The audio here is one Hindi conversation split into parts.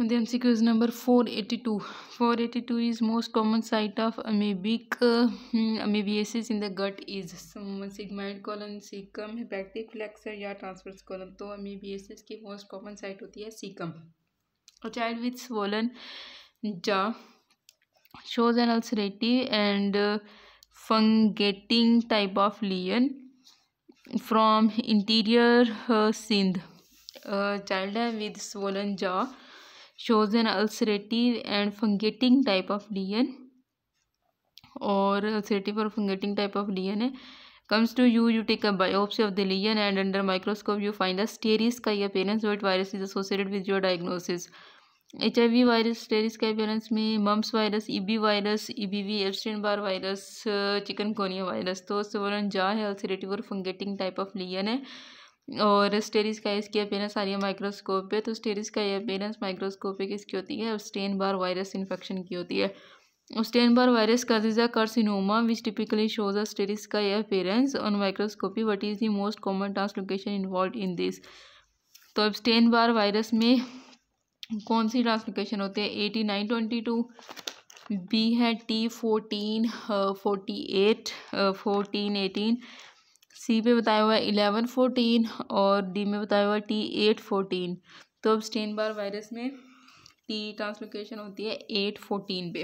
And the MCQ is number 482. 482 is most common site of amoebic uh, amoebiasis in the gut is sigmoid colon caecum hepatic flexure या ट्रांसवर्स कॉलम तो अमीबियसिस की मोस्ट कॉमन साइट होती है caecum child with swollen jaw shows an ulcerative and uh, fungating type of lesion from interior uh, synd uh, child with swollen jaw shows an ulcerative and fungating type of DNA. और अल्सरेटिव और fungating type of D N A comes to you you take a biopsy of the lesion and under microscope you find the starry का ही appearance what virus is associated with your diagnosis H I V virus starry के अपेरेंस में mumps virus E B virus E B V Epstein Barr virus chikungunya virus तो सोलन जा है अल्सरेटिव और फंगेटिंग टाइप ऑफ लियन है और स्टेरिस का इसकी अपेयरेंस आ रही है माइक्रोस्कोप पे तो स्टेरिस का ये अपेरेंस माइक्रोस्कोप पे किसकी होती है स्टेन बार वायरस इन्फेक्शन की होती है Epstein Barr virus causes a which typically shows a starry का ये appearance on microscopy what is the most common translocation involved in this तो अब स्टेन बार वायरस में कौन सी ट्रांसलोकेशन होती है eighty nine twenty two B है T fourteen forty eight fourteen eighteen C पे बताया हुआ है इलेवन फोर्टीन और डी में बताया हुआ है टी एट फोर्टीन तो अब स्टेन बार वायरस में टी ट्रांसलोकेशन होती है एट फोर्टीन पे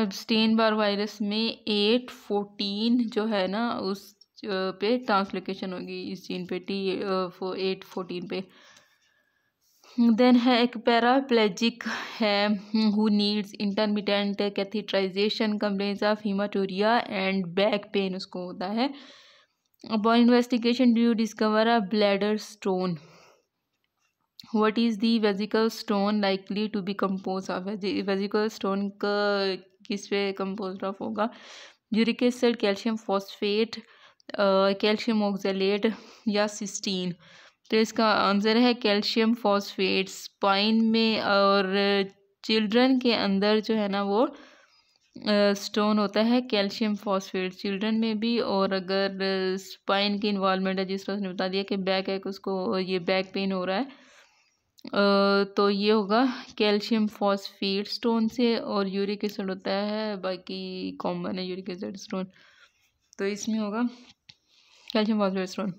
अब स्टेन बार वायरस में एट फोर्टीन जो है ना उस पे ट्रांसलोकेशन होगी इस जीन पे टी एट फोर्टीन पे देन है एक पैराप्लेजिक है who needs intermittent catheterisation complains of haematuria and back pain उसको होता है upon investigation do discover a bladder stone what is the vesical stone likely to be compose of vesical stone का किस पे कम्पोज ऑफ होगा uric acid calcium phosphate calcium oxalate या सिस्टीन तो इसका आंसर है कैल्शियम फॉस्फेट स्पाइन में और चिल्ड्रन के अंदर जो है ना वो स्टोन होता है कैल्शियम फॉस्फेट चिल्ड्रन में भी और अगर स्पाइन की इन्वॉलमेंट है जिस तरह उसने बता दिया कि बैक है उसको ये बैक पेन हो रहा है तो ये होगा कैल्शियम फॉस्फेट स्टोन से और यूरिक एसिड होता है बाकी कॉमन है यूरिक एसिड स्टोन तो इसमें होगा calcium phosphate stone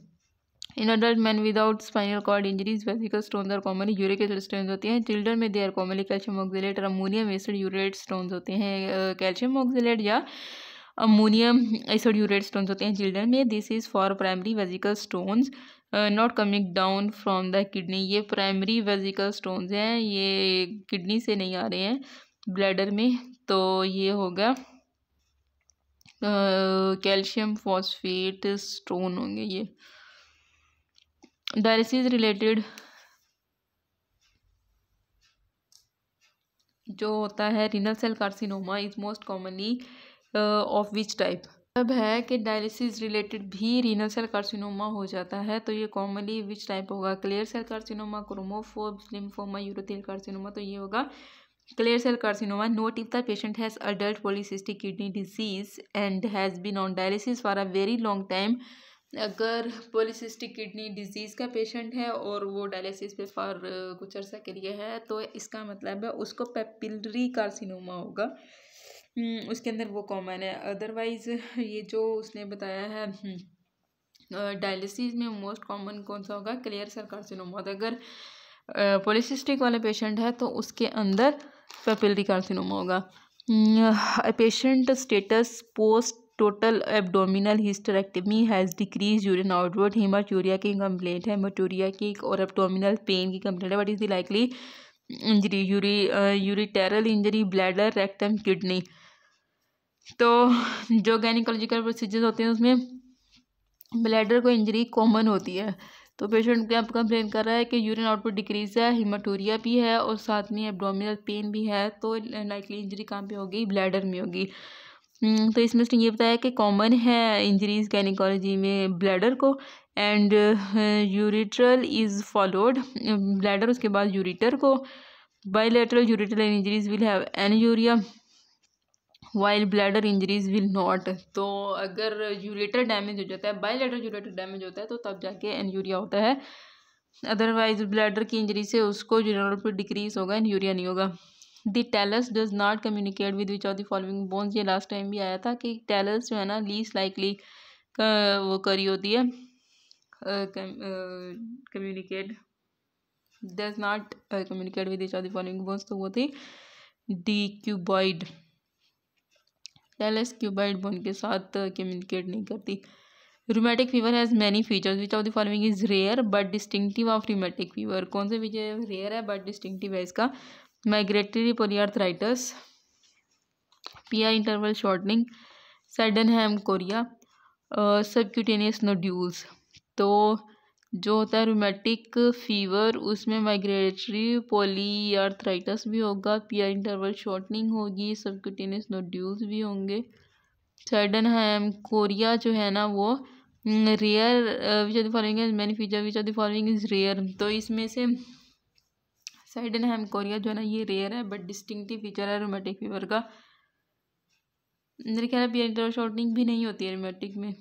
in adult man without spinal cord injuries vesical stone और कॉमनली यूरिक स्टोन होते हैं चिल्ड्रन में they are commonly calcium oxalate और अमोनियम एसिड यूरेट स्टोन होते हैं कैल्शियम ऑक्जिलेट या अमोनियम एसिड यूरेट स्टोन होते हैं चिल्ड्रन में this is for primary vesical stones not coming down from the kidney ये प्राइमरी वेजिकल स्टोन हैं ये किडनी से नहीं आ रहे हैं ब्लैडर में तो ये होगा कैल्शियम फॉस्फेट स्टोन होंगे ये डायलिसिस रिलेटेड जो होता है renal cell carcinoma is most commonly of which type जब है कि डायलिसिस रिलेटेड भी रीनल सेल कार्सिनोमा हो जाता है तो ये कॉमनली विच टाइप होगा clear cell carcinoma chromophobe lymphoma urothelial carcinoma तो ये होगा clear cell carcinoma note if the patient has adult polycystic kidney disease and has been on dialysis for a very long time अगर पोलिसिस्टिक किडनी डिजीज़ का पेशेंट है और वो डायलिसिस पे फॉर कुछ अर्सा के लिए है तो इसका मतलब है उसको पेपिलरी कार्सिनोमा होगा हम्म, उसके अंदर वो कॉमन है अदरवाइज़ ये जो उसने बताया है डायलिसिस हम्म, में मोस्ट कॉमन कौन सा होगा क्लियर सर कार्सिनोमा होता अगर पोलिसिस्टिक वाला पेशेंट है तो उसके अंदर पेपिलरी कार्सिनोमा होगा patient status post total abdominal hysterectomy has decrease urine outward haematuria की कंप्लेंट है हेमाटोरिया की और एब्डोमिनल पेन की कंप्लेंट है what is the likely injury यूरी ureteral injury bladder rectum kidney तो जो गैनिकोलॉजिकल प्रोसीजर्स होते हैं उसमें ब्लैडर को इंजरी कॉमन होती है तो पेशेंट क्या कंप्लेन कर रहा है कि यूरिन आउटपुट डिक्रीज है हिमाटोरिया भी है और साथ में एब्डोमिनल पेन भी है तो लाइकली इंजरी कहाँ पे होगी ब्लैडर में होगी हम्म, तो इसमें उसने ये बताया कि कॉमन है इंजरीज गाइनिकोलॉजी में ब्लैडर को and ureteral is followed bladder उसके बाद यूरिटर को bilateral ureteral injuries will have anuria while bladder injuries will not तो अगर यूरेटर डैमेज हो जाता है बायोलेटर यूरेटर डैमेज होता है तो तब जाके एन यूरिया होता है अदरवाइज ब्लैडर की इंजरी से उसको जनरल पर डिक्रीज होगा एन यूरिया नहीं होगा the talus does not communicate with which of the following bones ये लास्ट टाइम भी आया था कि टेलस जो है ना लीस्ट लाइकली वो करी होती है communicate does not communicate with which of the following bones तो वो थी the cuboid talus cuboid bone के साथ कम्युनिकेट नहीं करती rheumatic fever has many features which of the following is rare but distinctive of rheumatic fever कौन से फीचर रेयर है बट डिस्टिंक्टिव है इसका migratory P I interval shortening Sydenham chorea subcutaneous nodules तो जो होता है रोमेटिक फीवर उसमें माइग्रेटरी पोलियार्थराइटस भी होगा आई इंटरवल शॉर्टनिंग होगी सबक्यूटेनियस नोड्यूल्स भी होंगे हैम कोरिया जो है ना वो rare which are the following many feature which are the following is rare तो इसमें से साइडन हेम कोरिया जो है ना ये रेयर है बट डिस्टिंगटिव फीचर है रोमेटिक फीवर का मेरे ख्याल में इंटर शॉर्टनिंग भी नहीं होती है रोमेटिक में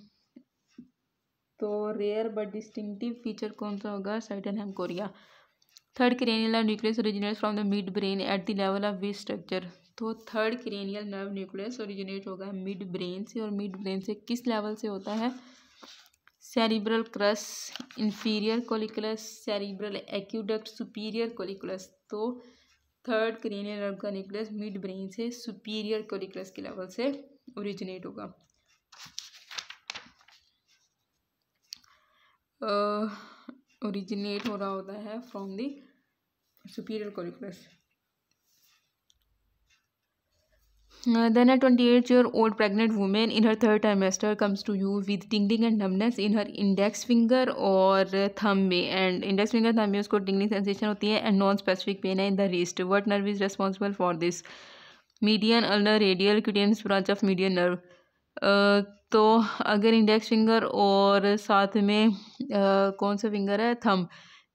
तो रेयर बट डिस्टिंगटिव फीचर कौन सा होगा Sydenham chorea third cranial nucleus originate from the midbrain at the level of V structure तो third cranial nerve nucleus originate होगा मिड ब्रेन से और मिड ब्रेन से किस लेवल से होता है cerebral crus inferior colliculus cerebral aqueduct superior colliculus तो थर्ड क्रेनियल नर्व का मिड ब्रेन से सुपीरियर कोलिकुलस के लेवल से ओरिजिनेट होगा ओरिजिनेट हो रहा होता है from the superior colliculus then a twenty eight year old pregnant women in her third trimester comes to you with tingling and numbness in her index finger और थम में एंड इंडेक्स फिंगर थम में उसको टिंगलिंग सेंसेशन होती है एंड नॉन स्पेसिफिक पेन है in the wrist what nerve is responsible for this median ulnar radial cutaneous branch of median nerve तो अगर इंडेक्स फिंगर और साथ में uh, कौन सा फिंगर है थम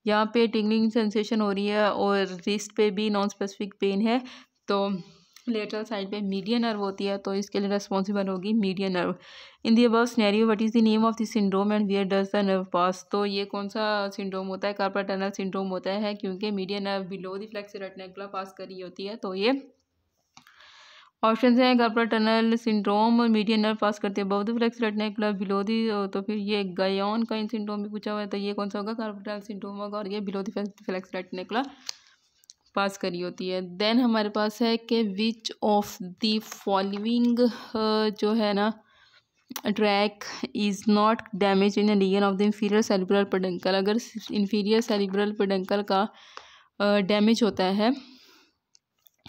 यहाँ पे टिंगलिंग सेंसेशन हो रही है और रिस्ट पे भी नॉन स्पेसिफिक पेन है तो लेटरल साइड पे मीडिया नर्व होती है तो इसके लिए रेस्पॉन्सिबल होगी median nerve in the above scenario what is the name of the syndrome and where does the nerve pass तो ये कौन सा सिंड्रोम होता है कार्पर टनल सिंड्रोम होता है क्योंकि median nerve below the flexor retinacula pass करी होती है तो ये ऑप्शन हैं कार्पर टनल सिंड्रोम और मीडिया नर्व पास करते हैं बहुत फ्लैक्स रेटनेकुला बिलो दी तो फिर ये गयोन का इन सिंड्रोम भी पूछा हुआ है तो ये कौन सा होगा कार्पर टनल सिंड्रोम होगा और ये below the flexor retinacula pass करी होती है देन हमारे पास है कि विच ऑफ द फॉलोइंग जो है ना tract is not damage in region of the inferior cerebellar peduncle अगर इंफीरियर सेलिब्रल पडंकल का डैमेज uh, होता है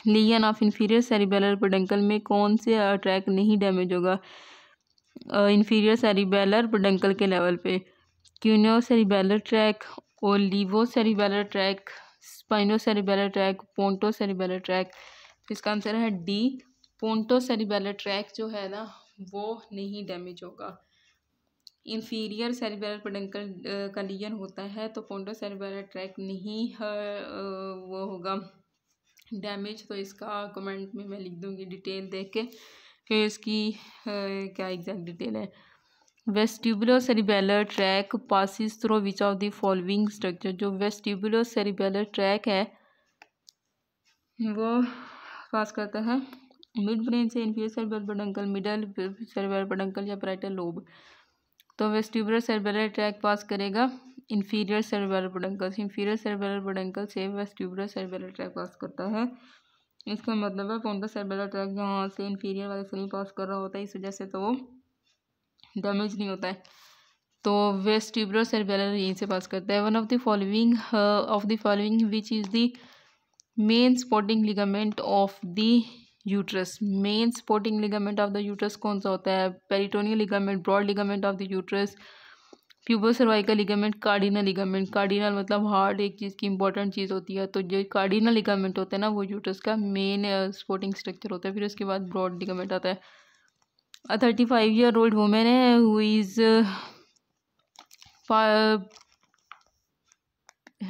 lesion of inferior cerebellar peduncle में कौन से ट्रैक uh, नहीं डैमेज होगा इंफीरियर सेरिबेलर पडंकल के लेवल पे क्यूनो सेरिबेलर ट्रैक और olivo cerebellar tract spino cerebellar tract ponto cerebellar tract तो इसका आंसर है डी पोंटो सेरिबेलर ट्रैक जो है ना वो नहीं डैमेज होगा इन्फीरियर सेरिबेलर पेडंकल का लीजन होता है तो पोंटो सेरिबेलर ट्रैक नहीं है वो होगा डैमेज तो इसका कमेंट में मैं लिख दूंगी डिटेल देख के कि इसकी क्या एग्जैक्ट डिटेल है vestibular cerebellar tract passes through which of the following structure जो वेस्टिबुलर सेरिबेलर ट्रैक है वो पास करता है मिड ब्रेन से inferior cerebellar peduncle middle cerebellar peduncle या ब्राइटर लोब तो वेस्टिबुलर सेरिबेलर ट्रैक पास करेगा इन्फीरियर सेरिबेलर पडंकल से इन्फीरियर सेरिबेलर पडंकल से वेस्टिबुलर सेरिबेलर ट्रैक पास करता है इसका मतलब है कौन सा सेरिबेलर ट्रैक जहाँ से इन्फीरियर वाले से नहीं पास कर रहा होता है इस वजह से तो वो डैमेज नहीं होता है तो वेस्टिब्रो सेरिबेलर यहीं से पास करता है one of the following of the following which is the main supporting ligament of the uterus main supporting ligament of the uterus कौन सा होता है peritoneal ligament broad ligament of the uterus cervical ligament cardinal ligament cardinal मतलब हार्ट एक चीज़ की इंपॉर्टेंट चीज़ होती है तो जो कार्डिनल लिगामेंट होता है ना वो यूट्रस का मेन स्पोर्टिंग स्ट्रक्चर होता है फिर उसके बाद ब्रॉड लिगामेंट आता है thirty five year old women है हु इज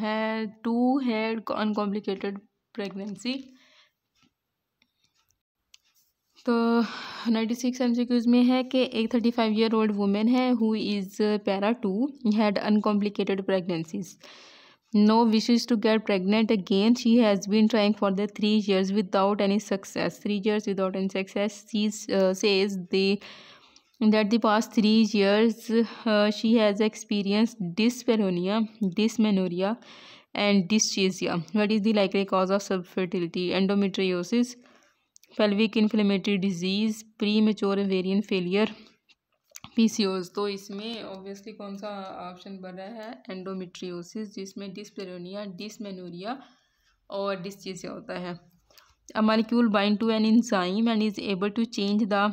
है टू हेड अनकॉम्प्लिकेटेड प्रेगनेंसी तो ninety six M C Qs में है कि एक thirty five year old women है who is para two had uncomplicated pregnancies No wishes to get pregnant again. She has been trying for the three years without any success. Three years without any success. She uh, says the that the past three years uh, she has experienced dyspareunia, dysmenorrhea, and dyschezia. What is the likely cause of subfertility? Endometriosis, pelvic inflammatory disease, premature ovarian failure, PCOS तो इसमें ऑब्वियसली कौन सा ऑप्शन बन रहा है एंडोमेट्रियोसिस जिसमें डिसप्लेरोनिया डिसमेनोरिया और डिसचीजिया होता है a a molecule bind to an enzyme and is able to change the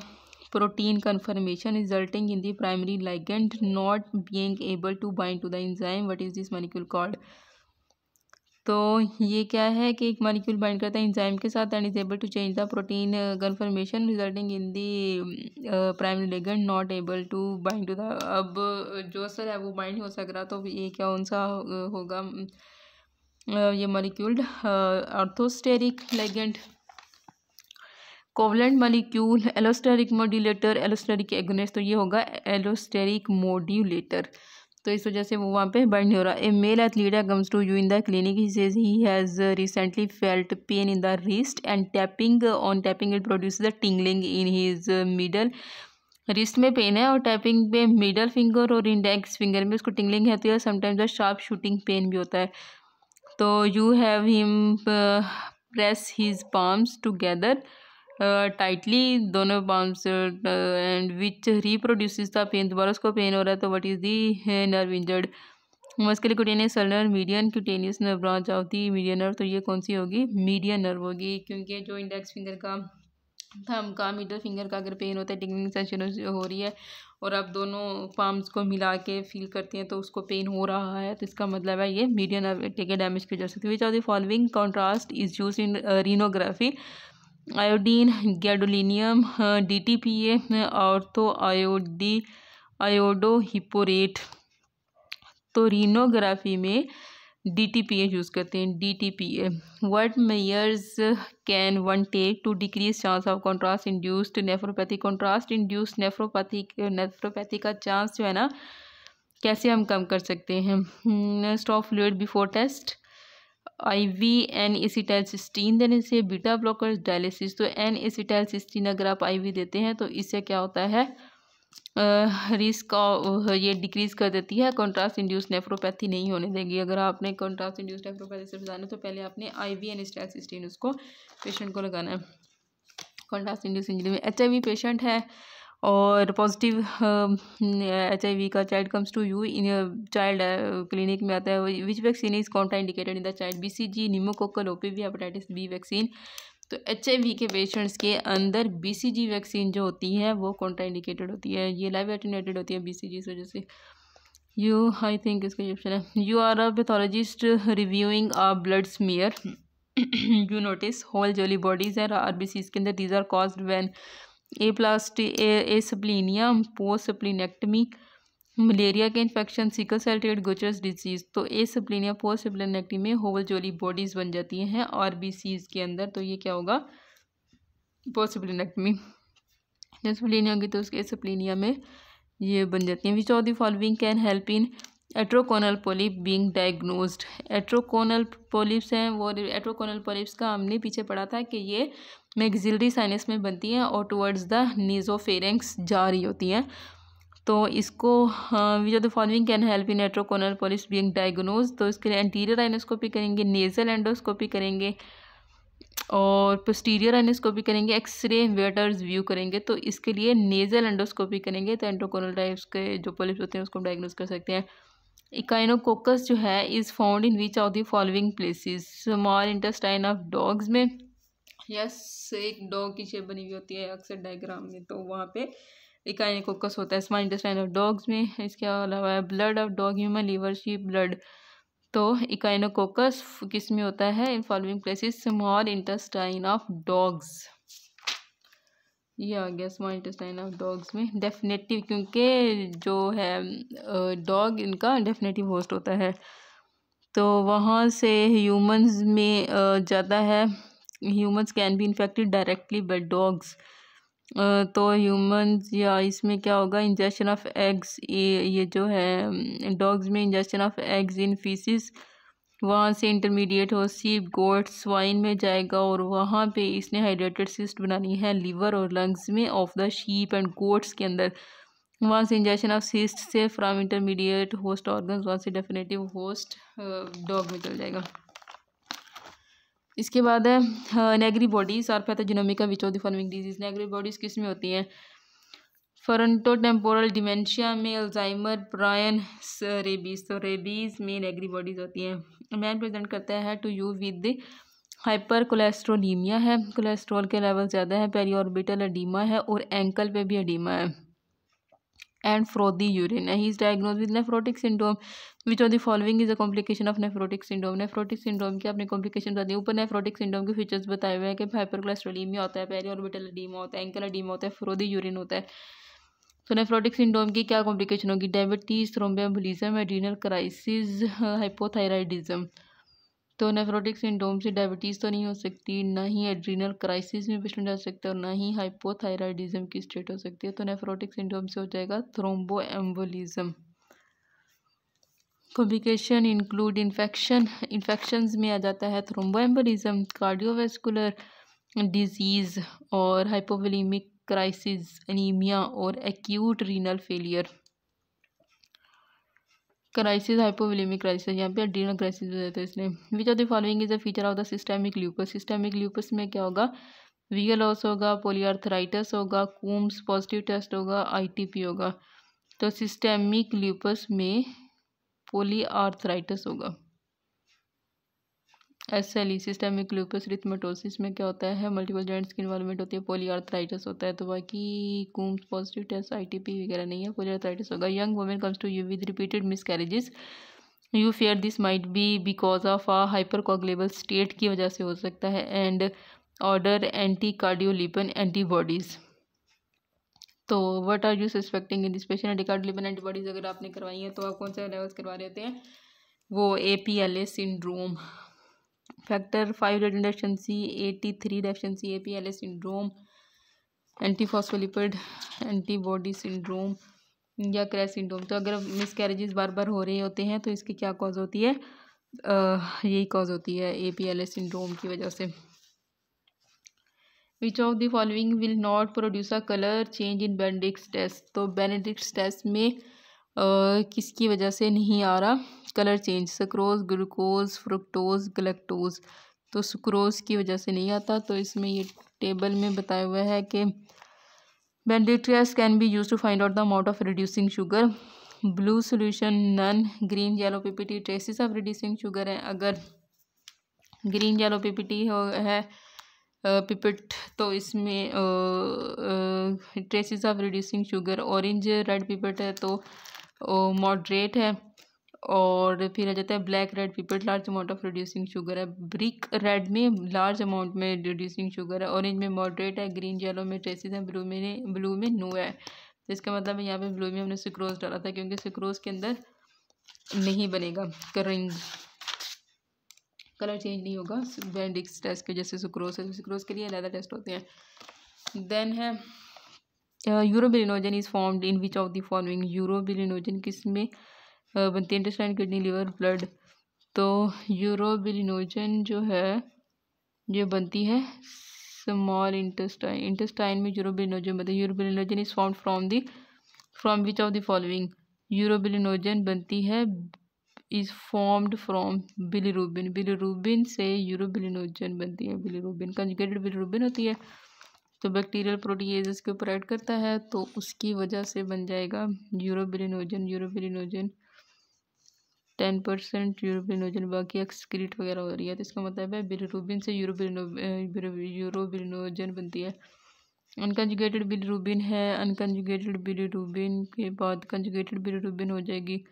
protein conformation resulting in the primary ligand not being able to bind to the enzyme what is this molecule called तो ये क्या है कि एक मालिक्यूल बाइंड करता है इंजाइम के साथ and is able to change the protein conformation resulting in the primary ligand not able to bind to the अब uh, जो सर है वो बाइंड हो सक रहा तो ये क्या कौन सा uh, होगा um, uh, ये molecule orthosteric ligand covalent molecule allosteric modulator allosteric agonist तो ये होगा एलोस्टेरिक मोड्यूलेटर तो इस वजह से वो वहाँ पे बर्न नहीं हो रहा a male athlete comes to you in the clinic he says he has recently felt pain in the wrist and tapping on tapping it produce the tingling in his middle wrist में पेन है और टैपिंग पे मिडल फिंगर और इंडेक्स फिंगर में उसको टिंगलिंग रहती है sometimes the sharp shooting pain भी होता है तो you have him press his palms together tightly दोनों bumps and which reproduce the pain दोबारा उसको पेन हो रहा है तो what is the nerve injured musculocutaneous सलर median cutaneous nerve branch the median nerve तो ये कौन सी होगी मीडियन नर्व होगी क्योंकि जो इंडेक्स फिंगर का थम का मिडल फिंगर का अगर पेन होता है टिंगलिंग सेंसेशन हो रही है और आप दोनों पाम्स को मिला के फील करते हैं तो उसको पेन हो रहा है तो इसका मतलब है ये मीडियन नर्व ठीक डैमेज की सकती है which are the following contrast is use in renography iodine gadolinium D T P A ortho iodo iodo hippurate तो रीनोग्राफी में D T P A use करते हैं D T P A what measures can one take to decrease chance of contrast induced nephropathy contrast induced nephropathy nephropathy का चांस जो है ना कैसे हम कम कर सकते हैं stop fluid before test I V N acetyl cysteine देने से बीटा ब्लॉकर डायलिसिस तो एन एसीटाइल सिस्टीन अगर आप आई वी देते हैं तो इससे क्या होता है रिस्क ये डिक्रीज़ कर देती है कॉन्ट्रास्ट इंड्यूस नेफ्रोपैथी नहीं होने देगी अगर आपने कॉन्ट्रास्ट इंड्यूस नेफ्रोपैथी से बताना तो पहले आपने I V N acetyl cysteine उसको पेशेंट को लगाना है कॉन्ट्रास्ट इंड्यूस इंजरी में एच आई वी पेशेंट है और पॉजिटिव एच आई वी का child comes to you in child clinic में आता है which vaccine is contraindicated in the child B C G pneumococcal V hepatitis B vaccine तो एच आई वी के पेशेंट्स के अंदर बी सी जी वैक्सीन जो होती है वो कॉन्ट्रा इंडिकेटेड होती है ये लाइव एटेनेटेड होती है बी सी जी इस वजह से यू आई थिंक इसका ऑप्शन है you are a pathologist reviewing a blood smear you notice Howell Jolly bodies हैं आर बी सीज के अंदर दीज आर कॉज वैन ए प्लास्टी asplenia post splenectomy malaria के infection sickle cell trait disease तो ए सप्लीनिया पोस्ट सप्लीनेक्टमी में होवल जोली बॉडीज़ बन जाती हैं और बी सीज के अंदर तो ये क्या होगा पोस्ट सप्लीनेक्टमी जब सप्लिनिया होगी तो उसके सप्लिनिया में ये बन जाती हैं which of the following can help in antrochoanal polyp being diagnosed antrochoanal polyps हैं वो एट्रोकोनल पोलिप्स का हमने पीछे पढ़ा था कि ये मैगजिलरी साइनस में बनती हैं और टुवर्ड्स द नीजोफेरेंक्स जा रही होती हैं तो इसको which are the following can help in antrochoanal polyps being diagnose तो इसके लिए एंटीरियर आइनोस्कोपी करेंगे नेजल एंडोस्कोपी करेंगे और पोस्टीरियर एनोस्कोपी करेंगे एक्सरे वेटर्स व्यू करेंगे तो इसके लिए नेजल एंडोस्कोपी करेंगे तो एंट्रोकोनल टाइप्स के जो पोलिप्स होते हैं उसको हम डायग्नोज कर सकते हैं इकाइनोकोकस जो है is found in which of the following places small intestine of dogs में यस एक डॉग की शेप बनी हुई होती है अक्सर डायग्राम में तो वहाँ पे इकाइनोकोकस होता है स्मॉल इंटेस्टाइन ऑफ डॉग्स में इसके अलावा blood of dog human liver sheep blood तो इकाइनोकोकस किस में होता है in following places small intestine of dogs ये आ गया स्मॉल इंटेस्टाइन ऑफ डॉग्स में डेफिनेटिव क्योंकि जो है डॉग इनका डेफिनेटिव होस्ट होता है तो वहाँ से ह्यूमंस में जाता है humans can be infected directly but dogs तो ह्यूमंस या इसमें क्या होगा इंजेक्शन ऑफ एग्स ये ये जो है डॉग्स में injection of eggs in faeces वहाँ से इंटरमीडिएट हो सीप गोट स्वाइन में जाएगा और वहाँ पे इसने हाइड्रेटेड सिस्ट बनानी है लीवर और लंग्स में of the sheep and goats के अंदर वहाँ से इंजेक्शन ऑफ सिस्ट से फ्राम इंटरमीडिएट होस्ट ऑर्गन वहाँ से डेफिनेटिव होस्ट डॉग में चल जाएगा इसके बाद है Negri bodies are pathognomonic which of the forming disease Negri bodies किस में होती हैं टेम्पोरल डिमेंशिया में अल्जाइमर प्रायन रेबीज तो रेबीज एग्री बॉडीज होती हैं मैन प्रेजेंट करता है to you with hypercholesterolaemia है कोलेस्ट्रॉल के लेवल ज़्यादा है ऑर्बिटल अडीमा है और एंकल पे भी अडीमा है and frothy urine he is diagnose with nephrotic syndrome which of the following is a complication of nephrotic syndrome nephrotic syndrome की आपने कॉम्प्लिकेशन बता दी ऊपर नेफ्रोटिक सिंड्रोम के फीचर्स बताए हुए हैं कि हाइपर कोलेस्ट्रोलीमिया होता है ऑर्बिटल अडीमा होता है एंकल अडीमा होता है फ्रोदी यूरिन होता है सोनेफ्रोटिक तो सिंड्रोम की क्या कॉम्प्लिकेशन होगी diabetes thromboembolism adrenal crisis hypothyroidism तो नेफ्रोटिक सिंड्रोम से डायबिटीज़ तो नहीं हो सकती ना ही एड्रीनल क्राइसिस में पेशेंट जा सकता है और ना ही हाइपोथायराइडिज्म की स्टेट हो सकती है तो नेफ्रोटिक सिंड्रोम से हो जाएगा thromboembolism complication include infection infection में आ जाता है थ्रोम्बो एम्बोलिज्म कार्डियोवेस्कुलर डिजीज़ और हाइपोवलीमिक क्राइसिस एनीमिया और acute renal failure crisis hypovolaemic crisis यहाँ पे अड्रीनल क्राइसिस हो जाता है इसलिए which of the following is a feature of the systemic lupus systemic lupus में क्या होगा वीगल लॉस होगा पोलियार्थराइटस होगा कूम्स पॉजिटिव टेस्ट होगा आईटीपी होगा तो सिस्टेमिक ल्यूपस में पोलियर्थराइटस होगा सिस्टमिक लूपस रिथमेटोसिस में क्या होता है मल्टीपल जॉइंट्स की इन्वॉल्वमेंट होती है पोली होता है तो बाकी Coombs positive test I T P वगैरह नहीं है पोली होगा young women comes to you with repeated miscarriages you fear this might be because of ah hyper state की वजह से हो सकता है and order anti cardiolipin antibodies तो what are you suspecting in this patient cardiolipin antibodies अगर आपने करवाई हैं तो आप कौन से लेवल्स करवा रहे होते हैं वो A P L A syndrome factor five Leiden deficiency A T three deficiency A P L A syndrome antiphospholipid antibody syndrome या क्रैस सिंड्रोम तो अगर मिस कैरेजेस बार बार हो रहे होते हैं तो इसकी क्या कॉज होती है यही कॉज होती है A P L A syndrome की वजह से which of the following will not produce a colour change in Benedict's test तो बेनेडिक्स टेस्ट में किसकी वजह से नहीं आ रहा colour change sucrose glucose fructose galactose तो सुक्रोज की वजह से नहीं आता तो इसमें ये टेबल में बताया हुआ है कि बेंडिट्रियास can be use to find out the amount of reducing sugar blue solution none green yellow P P T traces of reducing sugar है अगर ग्रीन येलो पीपीटी हो है पिपिट तो इसमें traces of reducing sugar orange red पिपट है तो मॉडरेट है और फिर आ जाता है black red people large amount of reducing sugar है ब्रिक रेड में लार्ज अमाउंट में रिड्यूसिंग शुगर है ऑरेंज में मॉडरेट है ग्रीन येलो में ट्रेसिस है ब्लू में ब्लू में नो है तो इसका मतलब है यहाँ पे ब्लू में हमने सिक्रोज डाला था क्योंकि सिक्रोज के अंदर नहीं बनेगा करेंज कलर चेंज नहीं होगा बैंडिक्स टेस्ट की वजह से है सिक्रोज तो के लिए अलहदा टेस्ट होते हैं देन है urobilinogen is formed in which of the following urobilinogen किस में बनती है इंटेस्टाइन किडनी लिवर ब्लड तो यूरोबिलिनोजन जो है ये बनती है स्मॉल इंटेस्टाइन इंटेस्टाइन में यूरोबिलिनोजन बनती है urobilinogen is form from the from which of the following urobilinogen बनती है is formed from bilirubin bilirubin से यूरोबिलिनोजन बनती है बिलीरूबिन कंजुगेटेड बिलीरूबिन होती है तो बैक्टीरियल प्रोटीजेस के ऊपर ऐड करता है तो उसकी वजह से बन जाएगा urobilinogen urobilinogen ten percent urobilinogen बाकी एक्सक्रीट वगैरह हो रही है तो इसका मतलब है बिलरूबिन से यूरोबिलिनो यूरोबिलिनोजन बनती है अनकंजुगेटेड बिलरूबिन है अनकंजुगेटेड बिलरूबिन के बाद कंजुगेटेड बिलरूबिन हो जाएगी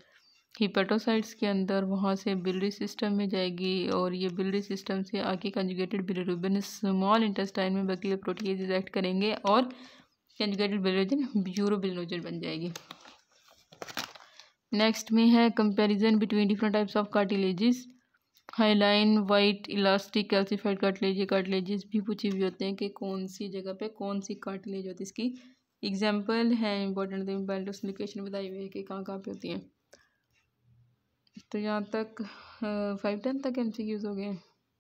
हिपेटोसाइट्स के अंदर वहाँ से बिलरी सिस्टम में जाएगी और ये बिलरी सिस्टम से आके कंजुगेटेड बिलरूबिन स्मॉल इंटेस्टाइन में बकलियर प्रोटीज एक्ट करेंगे और कंजुगेटेड बिलोजन यूरोबिलोजन बन जाएगी नेक्स्ट में है comparison between different types of cartilages hyaline white elastic calcified cartilage cartilages भी पूछे हुए होते हैं कि कौन सी जगह पे कौन सी कार्टिलेज होती है इसकी एग्जांपल है इंपॉर्टेंट लोकेशन बताई हुई है कि कहाँ कहाँ पे होती हैं तो यहाँ तक फाइव टेन तक एम हो गए हैं